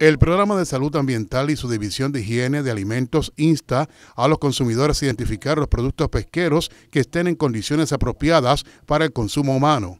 El programa de salud ambiental y su división de higiene de alimentos insta a los consumidores a identificar los productos pesqueros que estén en condiciones apropiadas para el consumo humano.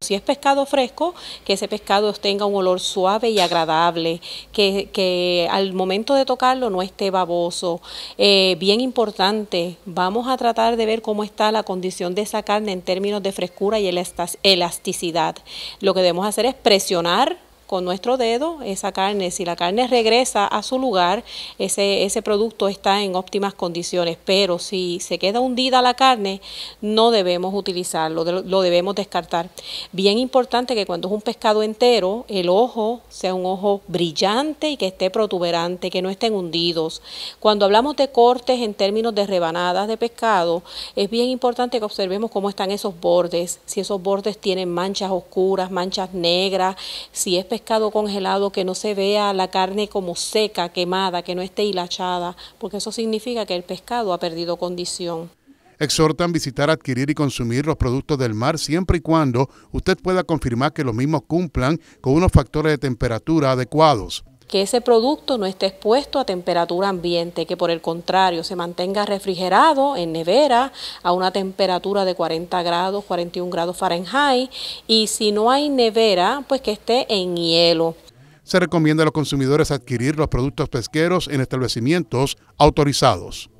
Si es pescado fresco, que ese pescado tenga un olor suave y agradable, que, al momento de tocarlo no esté baboso. Eh, bien importante, vamos a tratar de ver cómo está la condición de esa carne en términos de frescura y elasticidad. Lo que debemos hacer es presionar con nuestro dedo esa carne. Si la carne regresa a su lugar, ese, ese producto está en óptimas condiciones, pero si se queda hundida la carne, no debemos utilizarlo, lo debemos descartar. Bien importante que cuando es un pescado entero, el ojo sea un ojo brillante y que esté protuberante, que no estén hundidos. Cuando hablamos de cortes en términos de rebanadas de pescado, es bien importante que observemos cómo están esos bordes, si esos bordes tienen manchas oscuras, manchas negras, si es pescado pescado congelado, que no se vea la carne como seca, quemada, que no esté hilachada, porque eso significa que el pescado ha perdido condición. Exhortan visitar, adquirir y consumir los productos del mar siempre y cuando usted pueda confirmar que los mismos cumplan con unos factores de temperatura adecuados que ese producto no esté expuesto a temperatura ambiente, que por el contrario se mantenga refrigerado en nevera a una temperatura de 40 grados, 41 grados Fahrenheit y si no hay nevera, pues que esté en hielo. Se recomienda a los consumidores adquirir los productos pesqueros en establecimientos autorizados.